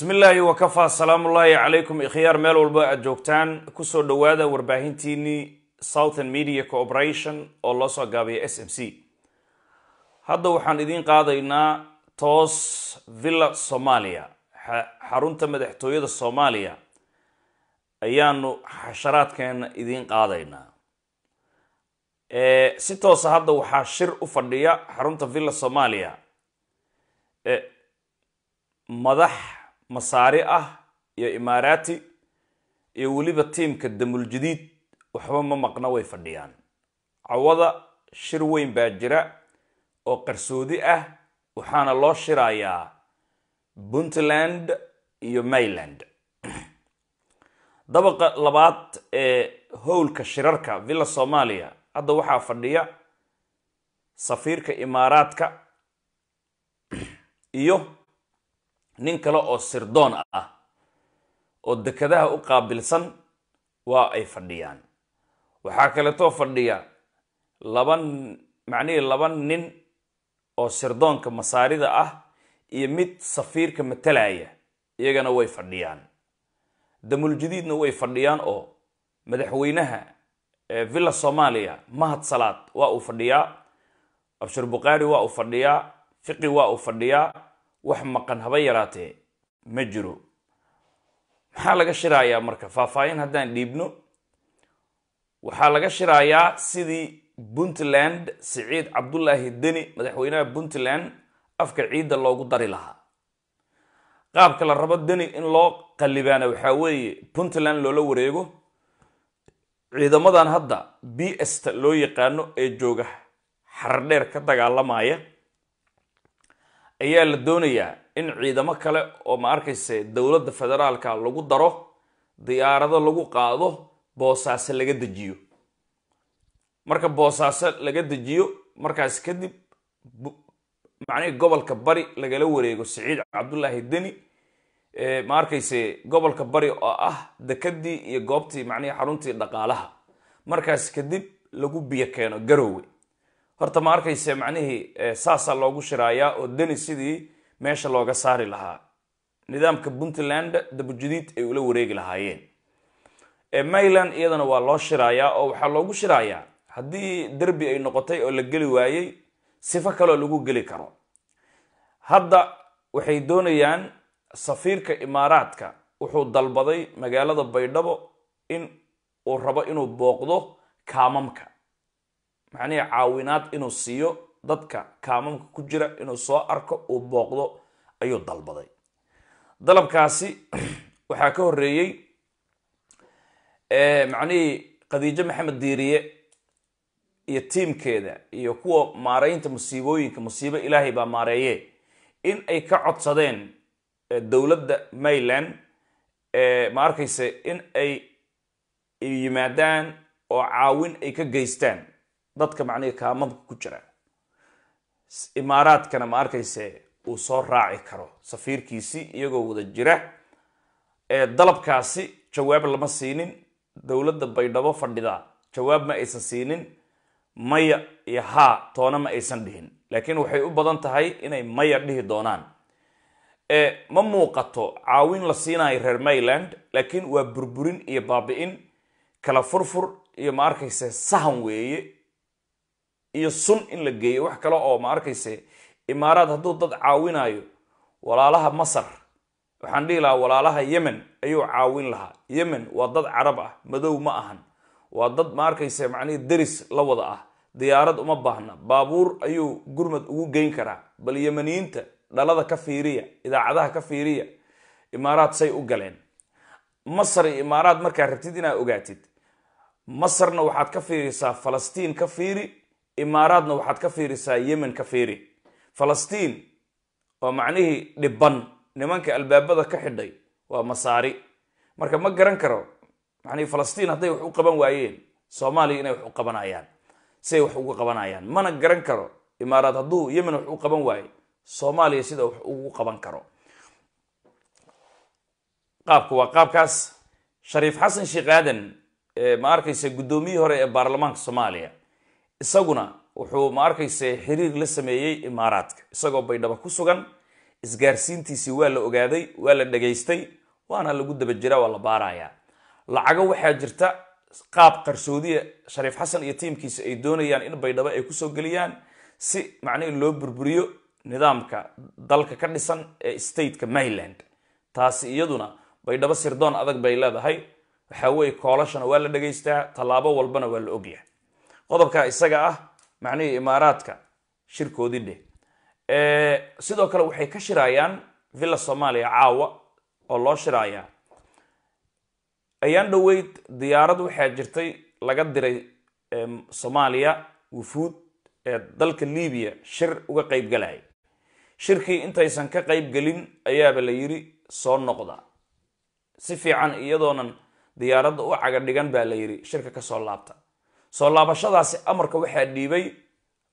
bismi illaahi wa kafaa calaykum ikhyaar meel walbo aad joogtaan kusoo dhowaada warbaahintiinnii southern media corporation oo loo soo gaabiya s m c hadda waxaan idiin qaadaynaa toos villa soomaaliya xarunta madaxtooyada soomaaliya ayaanu xasharaadkeena idiin qaadaynaa si toosa hadda waxaa shir u fadhiya xarunta villa soomaaliya madax masaari ah iyo imaaraati iyo weliba tiimka damuljadiid waxba ma maqna way fadhiyaan cawada shir weyn baa jira oo qarsoodi ah waxaana loo shirayaa puntland iyo mayland dabaqa labaad ee howlka shirarka villa soomaaliya hadda waxaa fadhiya safiirka imaaraadka iyo nin kale oo sirdoon ah oo dekadaha u qaabilsan waa ay fadhiyaan waxaa kaleetoo fadhiya laba macnihii laba nin oo sirdoonka masaarida ah iyo mid safiirka matalaya iyagana way fadhiyaan damuljadiidna way fadhiyaan oo madaxweynaha eh, villa soomaaliya mahad salaad waa uu fadhiyaa abshir bukhaari waa uu fadhiyaa fiqi waa uu fadhiyaa wax maqan haba yaraatee ma jiro maxaa laga shiraayaa marka faahfaahin haddaan dhiibno waxaa laga shirayaa sidii puntland siciid cabdulaahi deni madaxweynaha puntland afka ciidda loogu dari lahaa qaabka la rabo deni in loo qalibaana waxaa weeye puntland loola wareego ciidamadan hadda b st loo yaqaano ee jooga xardheer ka dagaalamaya ayaa la doonayaa in ciidamo kale oo ma arkayse dowladda federaalka lagu daro diyaarado lagu qaado boosaase laga dejiyo marka boosaase laga dejiyo markaas kadib macnihii gobolka bari lagala wareego siciid cabdulaahi deni ma arkayse gobolka bari oo ah dekedii iyo goobtii macnihii xaruntii dhaqaalaha markaas kadib lagu biyo keeno garowe horta ma arkayse macnihii e, saasaa loogu shiraayaa oo deni sidii meesha looga saari lahaa nidaamka puntland dabujadiid ay ula wareegi lahaayeen e, mayland iyadana waa loo shiraayaa oo waxaa loogu shiraayaa haddii derbi ay noqotay oo la geli waayey sifo kaloo lagu geli karo hadda waxay doonayaan safiirka imaaraadka wuxuu dalbaday magaalada baydhabo in uu rabo inuu booqdo kaamamka macnihii caawinaad inuu siiyo dadka kaamamka ku jira inuu soo arko uu booqdo ayuu dalbaday dalabkaasi waxaa ka horeeyey eh, macnihii khadiijo maxamed diiriye iyo tiimkeeda iyo kuwa maaraynta musiibooyinka musiibo ilaahay baa maareeye in ay ka codsadeen eh, dowladda mayland eh, ma arkayse in ay yimaadaan oo caawin ay ka geystaan dadka macnihi kaamadka ku jira imaaraadkana ma arkayse uu soo raaci karo safiirkiisii iyagoo wada jira dalabkaasi jawaab lama siinin dowladda baydhabo fadhidaa jawaab ma aysan siinin maya iyo haa toona ma aysan dhihin laakiin waxay u badan tahay inay maya dhihi doonaan ma muuqato caawin la siinayo reer mayland laakiin waa burburin iyo baabi-in kala furfur iyo ma arkayse sahan weeye iyo sun in la geeyo wax kale oo ma arkayse imaaraad hadduu dad caawinaayo walaalaha masar waxaan dhihi lahaa walaalaha yemen ayuu caawin lahaa yemen waa dad carab ah madow ma ahan waa dad ma arkayse macnihi deris la wada ah diyaarad uma baahna baabuur ayuu gurmad ugu geyn karaa bal yemeniyiinta dhalada ka fiiriya idaacadaha ka fiiriya imaaraad say u galeen masar iyo imaaraad markaa rabtid inaad ogaatid masarna waxaad ka fiirisaa falastiin ka fiiri imaaraadna waxaad ka fiirisaa yemen ka fiiri falastiin oo macnihii dhibban nimanka albaabada ka xidhay waa masaari marka ma garan karo macnihii falastiin hadday wax u qaban waayeen soomaaliya inay wax u qabanayaan siay wax ugu qabanayaan mana garan karo imaaraad hadduu yemen wax u qaban waayo soomaaliya sida wax ugu qaban karo qaabku waa qaabkaas shariif xasan sheekh aadan ma arkaysa guddoomiyii hore ee baarlamaanka soomaaliya isaguna wuxuu ma arkayse xiriir la sameeyey imaaraadka isagoo baydhabo ku sugan isgaarsiintiisii waa la ogaaday waa la dhagaystay waana lagu daba jiraa waa la baarayaa lacago waxaa jirta qaab qarsoodiya shariif xasan iyo tiimkiisa ay doonayaan in baydhabo ay kusoo geliyaan si macnihii loo burburiyo nidaamka dalka ka dhisan ee stateka maryland taasi iyaduna baydhabo sirdoon adag bay leedahay waxaa weeye koolashana waa la dhagaystaa tallaabo walbana waa la ogyahay qodobka isaga ah macnihii imaaraadka shirkoodii dheh sidoo kale waxay ka shiraayaan villa somalia caawa oo loo shiraayaa ayaan dhoweyd diyaarad waxaa jirtay laga diray soomaaliya wufuud ee dalka libiya shir uga qeyb galaya shirkii intaysan ka qayb gelin ayaaba la yiri soo noqda si fiican iyadoonan diyaaradda u caga dhigan baa la yiri shirka ka soo laabta soo laabashadaasi amarka waxaa dhiibay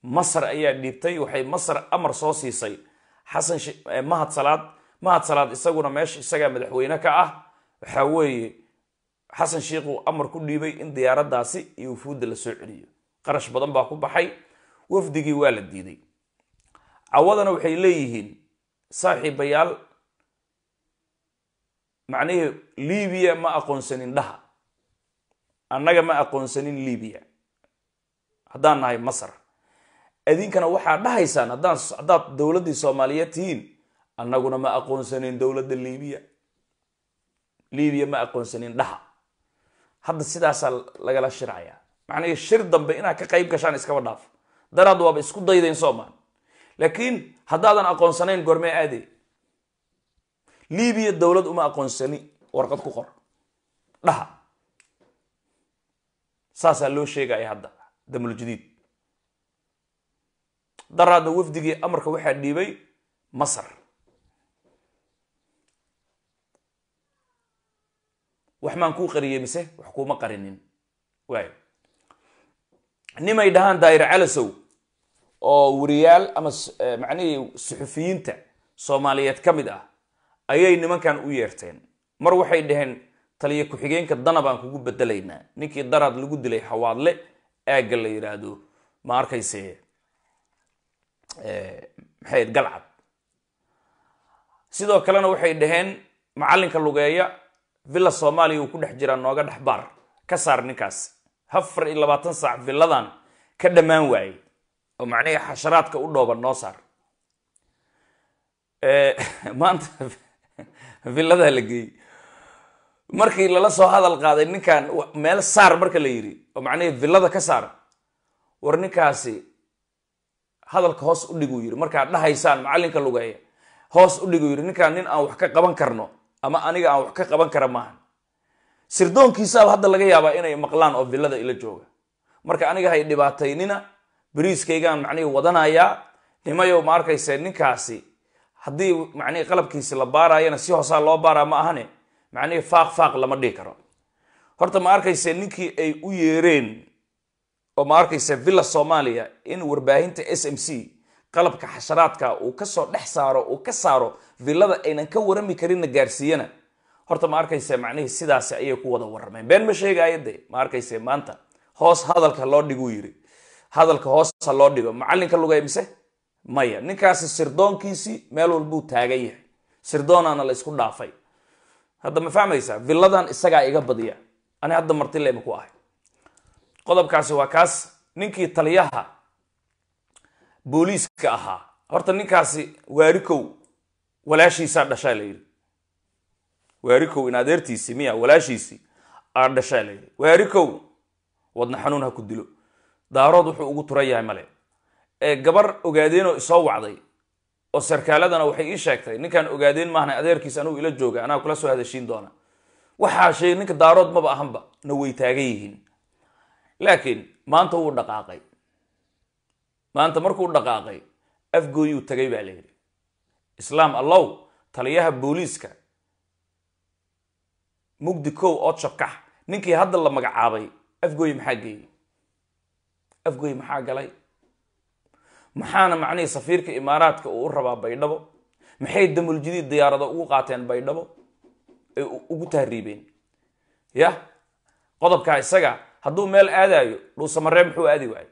masar ayaa dhiibtay waxay masar amar soo siisay xasan mahad salaad mahad salaad isaguna meesha isagaa madaxweyne ka ah waxaa weeye xasan uu amar ku dhiibay in diyaaradaasi iyo wufuudda lasoo celiyo qarash badan baa ku baxay wafdigii waa la diiday cawadana waxay leeyihiin saaxiibayaal macnihii libiya ma aqoonsanin dhaha annaga ma aqoonsanin libiya haddaan nahay masar idinkana waxaa dhahaysaan haddaad dowladdii soomaaliyeed tihiin annaguna ma aqoonsanin dowladda libiya libiya ma aqoonsanin dhaha hadda sidaasaa lagala shircaya macnaha shir dambe inaad ka qayb gashaan iskaba dhaaf daraad waaba isku daydayn soomaan laakiin haddaadan aqoonsanayn gormee aade libiya dowlad uma aqoonsani warqad ku qor dhaha saasaa loo sheegaya hadda damuljudiid daraadna wafdigii amarka waxaa dhiibay masar wax maan kuu qariyey mise wax kuuma qarinin waay nimay dhahaan daa'ir calasow oo wariyaal ama macnihii suxufiyiinta soomaaliyeed ka mid ah ayay nimankan u yeerteen mar waxay dhaheen taliyo ku-xigeenka dana baan kugu bedelaynaa ninkii daraad lagu dilay hawaadle aagga la yiraahdo ma arkayse eh, maxay galcad sidoo kalena waxay dhaheen macallinka lugeeya villa soomaaliya uu ku dhex jiraa nooga dhex baar ka saar ninkaas afar iyo labaatan saac villadan ka dhammaan waaye oo macnihii xasharaadka u dhooban noo saar eh, maanta villadaa la geeyey markii lala soo hadal qaaday ninkan meel saar marka la yiri oo macnahii villada ka saar war ninkaasi hadalka hoos u dhiguu yiri markaad dhahaysaan macallinka lugeeya hoos u dhiguu yiri ninkaan nin aan wax ka qaban karno ama aniga aan wax ka qaban kara maaha sirdoonkiisaaba hadda laga yaabaa inay maqlaan oo villada ila jooga marka aniga hay dhibaataynina bariiskaygaan macnihii wadanayaa nimayow ma arkayse ninkaasi haddii macnihii qalabkiisi la baaraayana si hoosaa loo baaraa ma ahane macnihii faaq faaq lama dhihi karo horta ma arkayse ninkii ay u yeereen oo ma arkayse villa soomaaliya in warbaahinta s m c qalabka xasharaadka uu kasoo dhex saaro uu ka saaro villada aynan ka warami karinna gaarsiiyana horta ma arkayse macnihii sidaasi ayay ku wada warrameen been ma sheegaayo de ma arkayse maanta hoos hadalka loo dhiguu yidhi hadalka hoosa loo dhigo macalinka lugay mise maya ninkaasi sirdoonkiisii meel walbuu taagan yahay sirdoonana la ysku dhaafay hadda ma fahmaysaa villadan isagaa iga badiya ani hadda martilema ku ahay qodobkaasi waa kaas ninkii taliyaha booliiska ahaa horta ninkaasi waarikow walaashiisaa dhashaa la yidhi waarikow in miya walaashiisii aa dhashaa la yidhi waarikow wadna xanuun ha ku dilo daarood wuxuu ugu turan yahay male ee gabar ogaadeenoo isoo wacday oo sarkaaladana waxay ii sheegtay ninkaan ogaadeen maahna adeerkiis anugu ila jooga anaa kula soo hadashiin doona waxaashe ninka daarood maba ahanba na way taagan yihiin laakiin maanta wuu dhaqaaqay maanta markuu dhaqaaqay afgooyuu tagay baa la yidhi islaam allow taliyaha booliiska mugdi kow oodshobkax ninkii hadda la magacaabay afgooy maxaa geeyey afgooy maxaa galay maxaana macnihii safiirka imaaraadka uu u rabaa baydhabo maxay damuljadiid diyaarada ugu qaateen baydhabo ay ugu tahriibeen ya qodobkaa isaga hadduu meel aadaayo dhuusamaree muxuu aadi waayo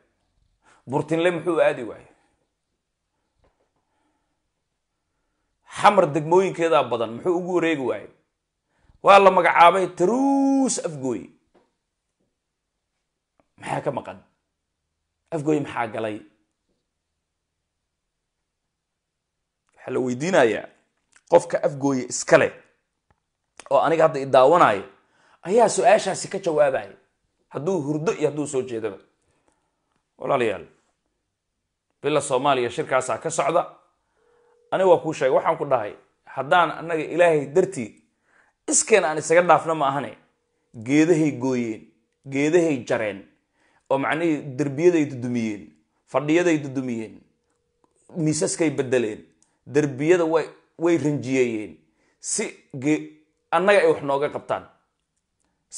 burtinle muxuu aadi waayo xamar degmooyinkeedaa badan muxuu ugu wareegi waayo waa la magacaabay taruus afgooye maxaa ka maqan afgooye maxaa galay waxaa la weydiinayaa qofka afgooye iskale oo aniga hadda i daawanaya ayaa su-aashaasi ka jawaabaya hadduu hurdo iyo hadduu soo jeedaba walaalayaal bila soomaaliya shirkaasaa ka socda aniga waa kuu sheegay waxaan ku dhahay haddaan annaga ilaahay dartii iskeen aan isaga dhaafna ma ahane geedahay gooyeen geedahay jareen oo macnihii derbiyaday dudumiyeen fadhiyaday dudumiyeen miisaskay bedeleen derbiyada way ranjiyeeyeen si annaga ay wax nooga qabtaan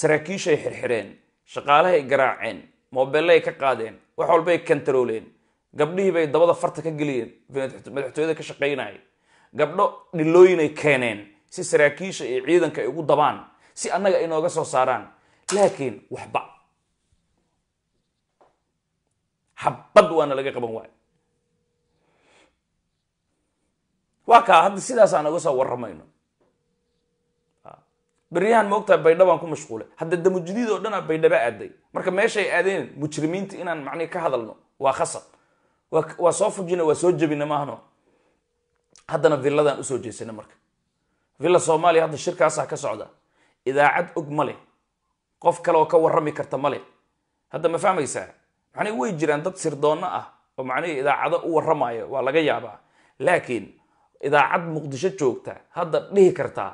saraakiishay xirxireen shaqaalahay garaaceen moobeelay ka qaadeen wax walbay kontarooleen gabdhihii bay dabada farta ka geliyeen madaxtooyada ka shaqaynaya gabdho dhillooyinay keeneen si saraakiisha iyo ciidanka ay ugu dabaan si annaga ay nooga soo saaraan laakiin waxba xabad waana laga qaban waayo waa kaa hadda sidaas aan soo waramayno beryahan maogtahay baydhabaan ku mashquulay hadda damujdiid oo dhanaa baydhaba aaday marka meeshay aadeen mujrimiinta inaan macnihi ka hadalno waa khasab waa soo fujina waa soo jebina maahno haddana villadaan usoo jeesana marka villa soomaaliya hadda shirkaasaa ka socda idaacad og ma leh qof kale ka warrami karta ma leh hadda ma fahmaysaa macnihi way jiraan dad sirdoonno ah oo macnihii idaacado u warramaayo waa laga yaabaa laakiin idaacad muqdisho joogta hadda dhihi kartaa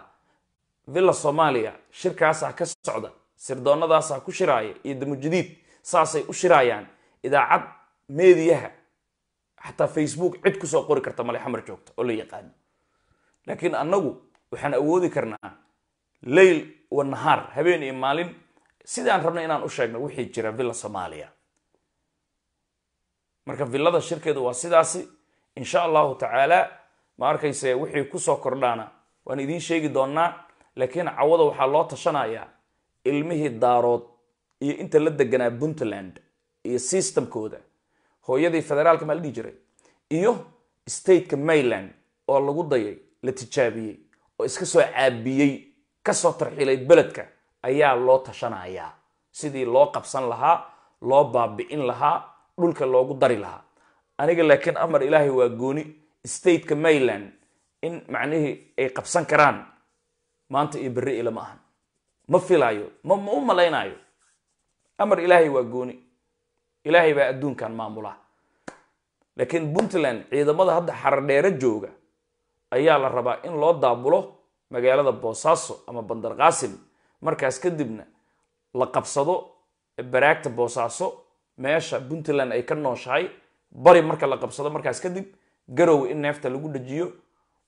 villa soomaaliya shirkaasaa ka socda sirdoonadaasaa ku shiraaya iyo damujadiid saasay u shiraayaan idaacad meediyaha xataa facebook cid kusoo qori karta male xamar joogta oo la yaqaano laakiin annagu waxaan awoodi karnaa leyl wa nahaar habeen iyo maalin sidaan rabna inaan u sheegno wixii jira villa soomaaliya marka villada shirkeedu waa sidaasi insha allahu tacaala ma arkayse wixii kusoo kordhaana waan idiin sheegi doonaa laakiin cawada waxaa loo tashanayaa ilmihii daarood iyo inta la deganaa puntland iyo systemkooda hooyadii federaalka maa la dhihi jiray iyo stateka mayland oo lagu dayay la tijaabiyey oo iska soo caabiyey kasoo tarxilay beledka ayaa loo tashanayaa sidii loo qabsan lahaa loo baabi'in lahaa dhulka loogu dari lahaa aniga laakiin amar ilaahay waa gooni stateka mayland in macnihii ay qabsan karaan maanta iyo berri ilama ahan ma filaayo ma ma u malaynaayo amar ilaahay waa gooni ilaahay baa adduunkan maamula laakiin puntland ciidamada hadda xaradheere jooga ayaa la rabaa in loo daabulo magaalada boosaaso ama bandar qaasim markaas kadibna la qabsado baraagta boosaaso meesha puntland ay ka nooshahay bari marka la qabsado markaas kadib garow in neefta lagu dhajiyo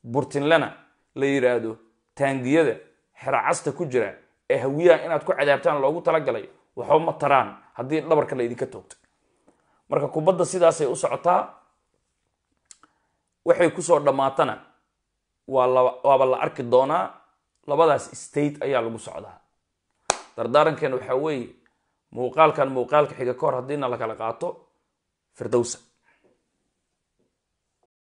burtinlena la yiraahdo taangiyada xeracasta ku jira ee hawiyaha inaad ku cadaabtaan loogu talagalay waxba ma taraan haddii dhabarka laydinka toogto marka kubadda sidaasay u socotaa waxay kusoo dhammaatana waaba la arki doonaa labadaas state ayaa lagu socdaa dardaarankeena waxaa weeye muuqaalkan muuqaalka xiga kahor hor haddiina lakala qaato firdowsa